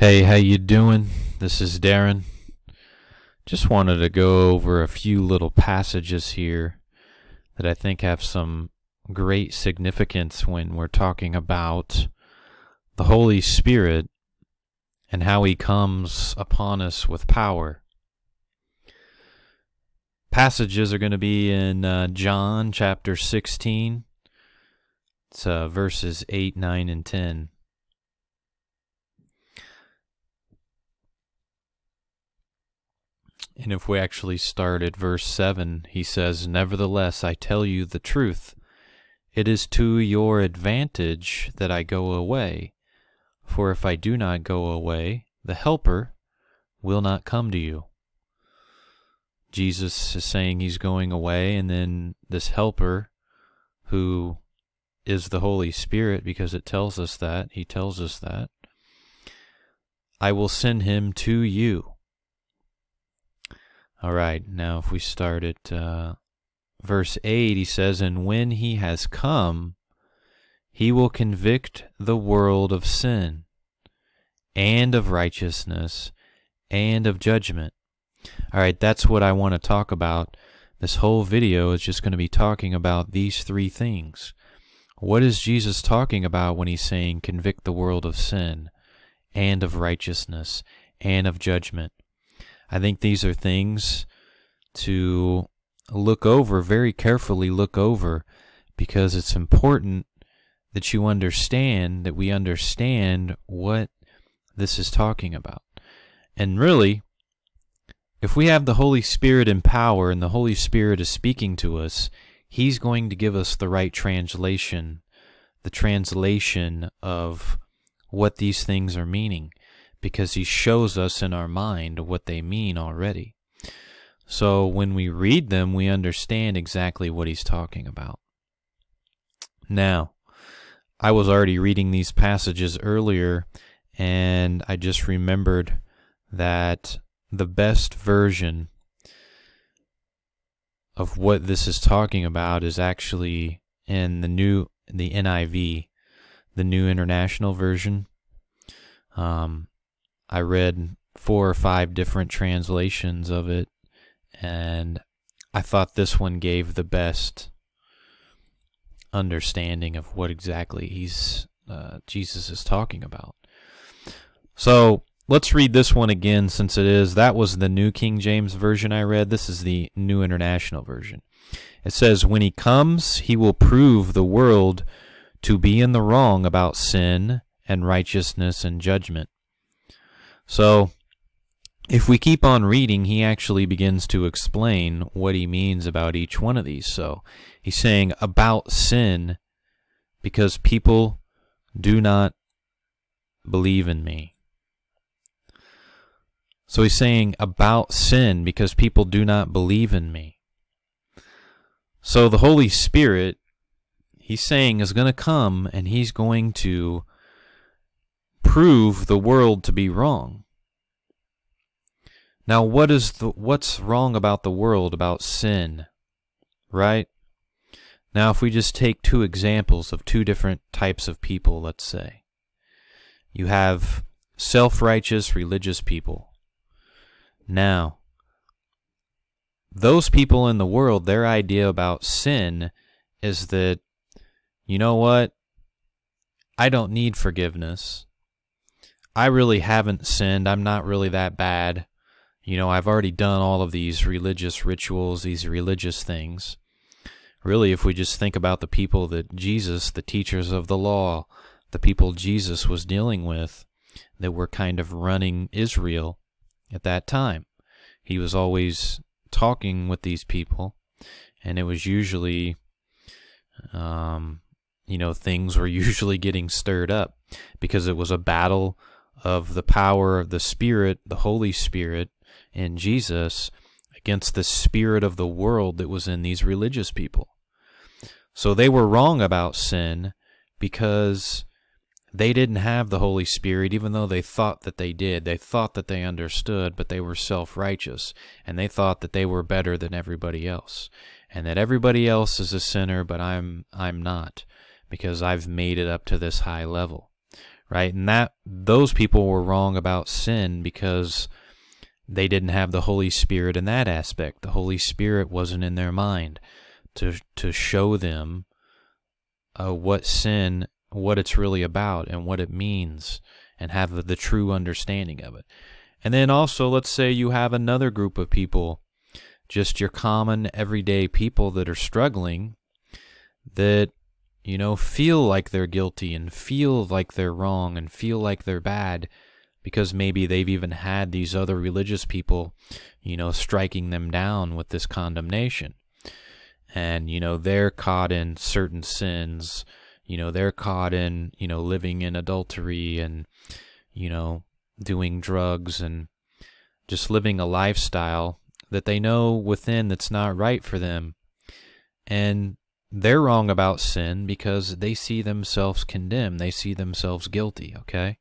Hey, how you doing? This is Darren. Just wanted to go over a few little passages here that I think have some great significance when we're talking about the Holy Spirit and how he comes upon us with power. Passages are going to be in uh, John chapter 16, it's, uh, verses 8, 9, and 10. And if we actually start at verse 7, he says, Nevertheless, I tell you the truth. It is to your advantage that I go away. For if I do not go away, the Helper will not come to you. Jesus is saying he's going away, and then this Helper, who is the Holy Spirit, because it tells us that, he tells us that, I will send him to you. All right, now if we start at uh, verse 8, he says, And when he has come, he will convict the world of sin, and of righteousness, and of judgment. All right, that's what I want to talk about. This whole video is just going to be talking about these three things. What is Jesus talking about when he's saying, Convict the world of sin, and of righteousness, and of judgment? I think these are things to look over, very carefully look over, because it's important that you understand, that we understand what this is talking about. And really, if we have the Holy Spirit in power and the Holy Spirit is speaking to us, He's going to give us the right translation, the translation of what these things are meaning because he shows us in our mind what they mean already. So when we read them, we understand exactly what he's talking about. Now, I was already reading these passages earlier, and I just remembered that the best version of what this is talking about is actually in the new the NIV, the New International Version. Um, I read four or five different translations of it, and I thought this one gave the best understanding of what exactly he's uh, Jesus is talking about. So let's read this one again, since it is that was the New King James version I read. This is the New International Version. It says, "When he comes, he will prove the world." to be in the wrong about sin and righteousness and judgment. So if we keep on reading, he actually begins to explain what he means about each one of these. So he's saying about sin because people do not believe in me. So he's saying about sin because people do not believe in me. So the Holy Spirit, he's saying, is going to come and he's going to prove the world to be wrong. Now, what is the what's wrong about the world about sin? Right? Now, if we just take two examples of two different types of people, let's say. You have self-righteous religious people. Now, those people in the world, their idea about sin is that you know what? I don't need forgiveness. I really haven't sinned. I'm not really that bad. You know, I've already done all of these religious rituals, these religious things. Really, if we just think about the people that Jesus, the teachers of the law, the people Jesus was dealing with that were kind of running Israel at that time, he was always talking with these people, and it was usually, um, you know, things were usually getting stirred up because it was a battle of the power of the Spirit, the Holy Spirit, and Jesus against the spirit of the world that was in these religious people. So they were wrong about sin because they didn't have the Holy Spirit, even though they thought that they did. They thought that they understood, but they were self righteous and they thought that they were better than everybody else and that everybody else is a sinner, but I'm, I'm not because I've made it up to this high level right? And that those people were wrong about sin because they didn't have the Holy Spirit in that aspect. The Holy Spirit wasn't in their mind to to show them uh, what sin, what it's really about, and what it means, and have the, the true understanding of it. And then also, let's say you have another group of people, just your common everyday people that are struggling, that you know, feel like they're guilty and feel like they're wrong and feel like they're bad because maybe they've even had these other religious people, you know, striking them down with this condemnation. And, you know, they're caught in certain sins, you know, they're caught in, you know, living in adultery and, you know, doing drugs and just living a lifestyle that they know within that's not right for them. And they're wrong about sin because they see themselves condemned. They see themselves guilty, okay?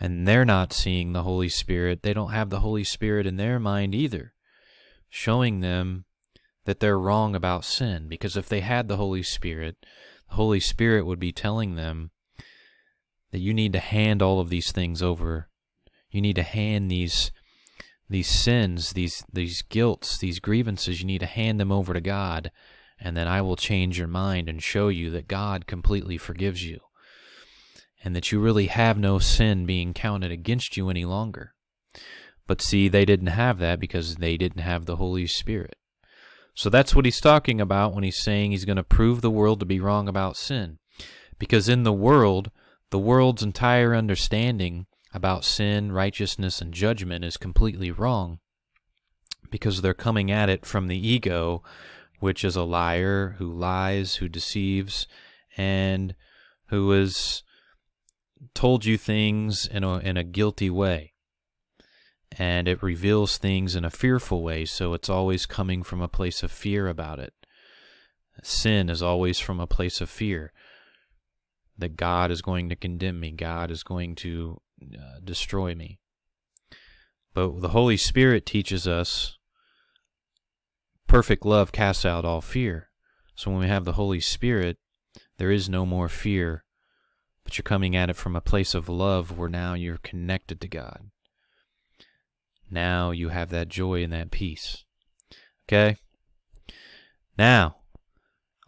And they're not seeing the Holy Spirit. They don't have the Holy Spirit in their mind either, showing them that they're wrong about sin. Because if they had the Holy Spirit, the Holy Spirit would be telling them that you need to hand all of these things over. You need to hand these these sins, these these guilts, these grievances, you need to hand them over to God and then I will change your mind and show you that God completely forgives you and that you really have no sin being counted against you any longer. But see, they didn't have that because they didn't have the Holy Spirit. So that's what he's talking about when he's saying he's going to prove the world to be wrong about sin. Because in the world, the world's entire understanding about sin, righteousness, and judgment is completely wrong because they're coming at it from the ego which is a liar who lies, who deceives, and who has told you things in a, in a guilty way. And it reveals things in a fearful way, so it's always coming from a place of fear about it. Sin is always from a place of fear that God is going to condemn me, God is going to uh, destroy me. But the Holy Spirit teaches us perfect love casts out all fear. So when we have the Holy Spirit, there is no more fear, but you're coming at it from a place of love where now you're connected to God. Now you have that joy and that peace. Okay? Now,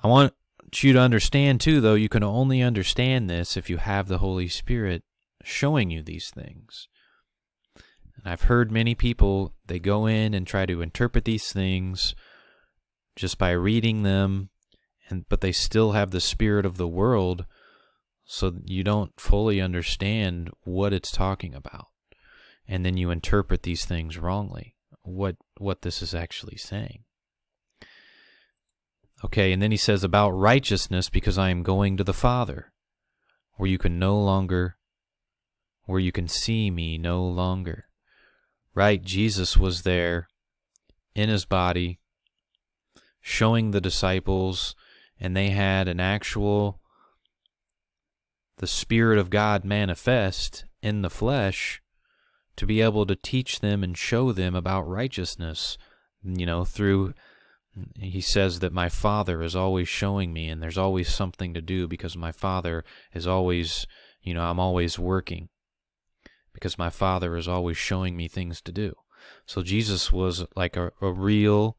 I want you to understand too, though, you can only understand this if you have the Holy Spirit showing you these things. And I've heard many people, they go in and try to interpret these things just by reading them and but they still have the spirit of the world so you don't fully understand what it's talking about and then you interpret these things wrongly what what this is actually saying okay and then he says about righteousness because i am going to the father where you can no longer where you can see me no longer right jesus was there in his body showing the disciples, and they had an actual the Spirit of God manifest in the flesh to be able to teach them and show them about righteousness. You know, through, he says that my Father is always showing me, and there's always something to do because my Father is always, you know, I'm always working because my Father is always showing me things to do. So Jesus was like a, a real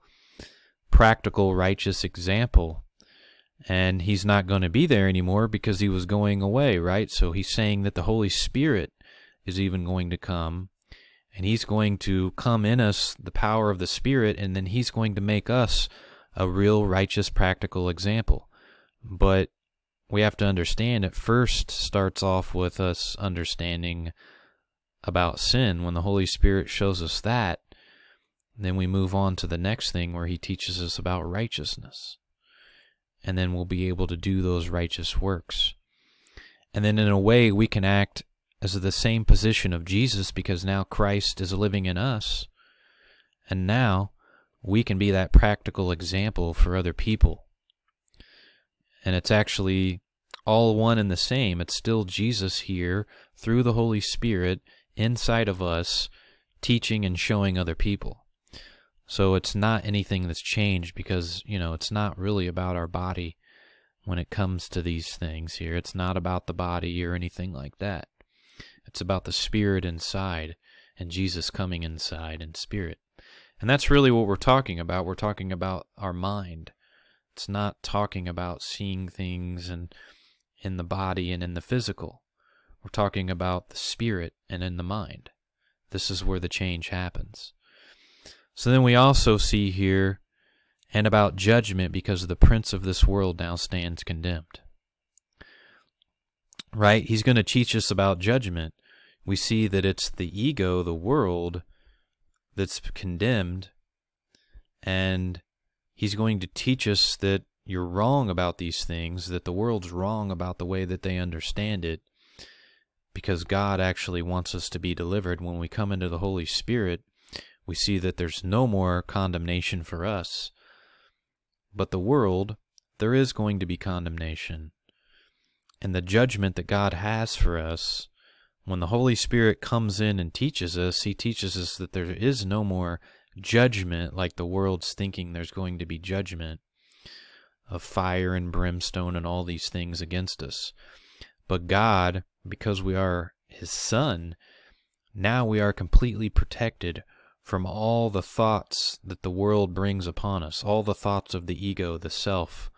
practical, righteous example. And he's not going to be there anymore because he was going away, right? So he's saying that the Holy Spirit is even going to come. And he's going to come in us the power of the Spirit, and then he's going to make us a real righteous, practical example. But we have to understand it first starts off with us understanding about sin. When the Holy Spirit shows us that, then we move on to the next thing where he teaches us about righteousness. And then we'll be able to do those righteous works. And then in a way, we can act as the same position of Jesus because now Christ is living in us. And now we can be that practical example for other people. And it's actually all one and the same. It's still Jesus here through the Holy Spirit inside of us teaching and showing other people. So it's not anything that's changed because, you know, it's not really about our body when it comes to these things here. It's not about the body or anything like that. It's about the spirit inside and Jesus coming inside in spirit. And that's really what we're talking about. We're talking about our mind. It's not talking about seeing things and in the body and in the physical. We're talking about the spirit and in the mind. This is where the change happens. So then we also see here, and about judgment, because the prince of this world now stands condemned. Right? He's going to teach us about judgment. We see that it's the ego, the world, that's condemned, and he's going to teach us that you're wrong about these things, that the world's wrong about the way that they understand it, because God actually wants us to be delivered. When we come into the Holy Spirit, we see that there's no more condemnation for us. But the world, there is going to be condemnation. And the judgment that God has for us, when the Holy Spirit comes in and teaches us, He teaches us that there is no more judgment like the world's thinking there's going to be judgment of fire and brimstone and all these things against us. But God, because we are His Son, now we are completely protected from all the thoughts that the world brings upon us, all the thoughts of the ego, the self,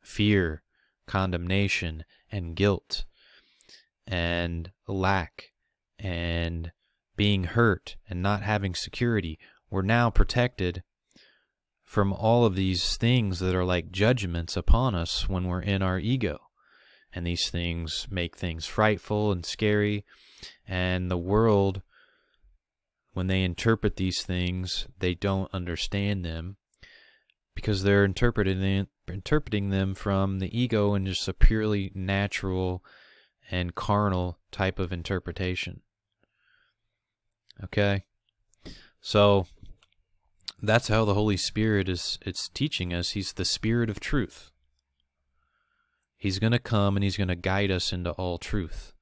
fear, condemnation, and guilt, and lack, and being hurt, and not having security. We're now protected from all of these things that are like judgments upon us when we're in our ego. And these things make things frightful and scary, and the world when they interpret these things, they don't understand them because they're interpreting them, interpreting them from the ego and just a purely natural and carnal type of interpretation. Okay? So that's how the Holy Spirit is it's teaching us. He's the spirit of truth. He's going to come and he's going to guide us into all truth.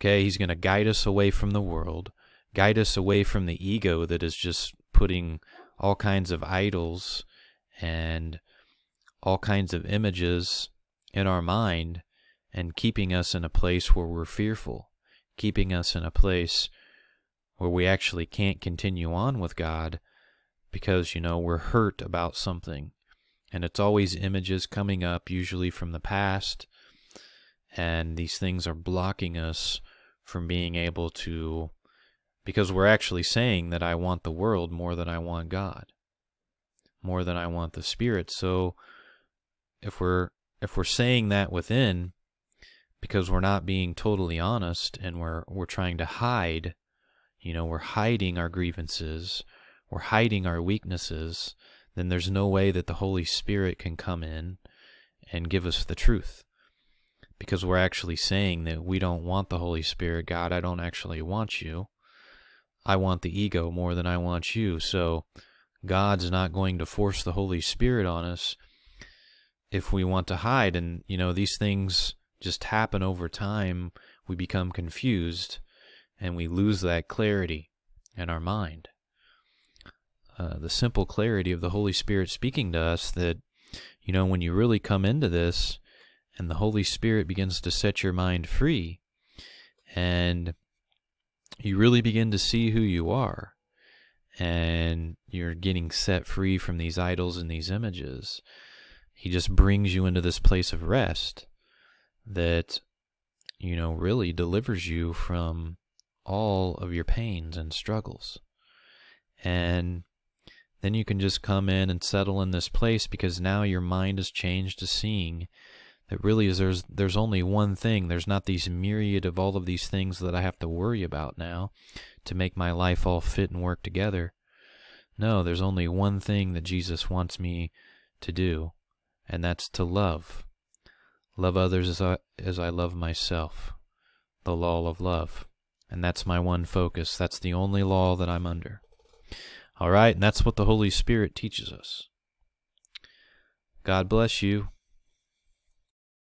Okay, he's going to guide us away from the world guide us away from the ego that is just putting all kinds of idols and all kinds of images in our mind and keeping us in a place where we're fearful, keeping us in a place where we actually can't continue on with God because, you know, we're hurt about something. And it's always images coming up, usually from the past, and these things are blocking us from being able to because we're actually saying that I want the world more than I want God, more than I want the Spirit. So if we're if we're saying that within, because we're not being totally honest and we're we're trying to hide, you know, we're hiding our grievances, we're hiding our weaknesses, then there's no way that the Holy Spirit can come in and give us the truth because we're actually saying that we don't want the Holy Spirit. God, I don't actually want you. I want the ego more than I want you. So God's not going to force the Holy Spirit on us if we want to hide. And, you know, these things just happen over time. We become confused and we lose that clarity in our mind. Uh, the simple clarity of the Holy Spirit speaking to us that, you know, when you really come into this and the Holy Spirit begins to set your mind free and you really begin to see who you are and you're getting set free from these idols and these images. He just brings you into this place of rest that, you know, really delivers you from all of your pains and struggles. And then you can just come in and settle in this place because now your mind is changed to seeing it really is there's there's only one thing. There's not these myriad of all of these things that I have to worry about now to make my life all fit and work together. No, there's only one thing that Jesus wants me to do, and that's to love. Love others as I, as I love myself. The law of love. And that's my one focus. That's the only law that I'm under. All right, and that's what the Holy Spirit teaches us. God bless you.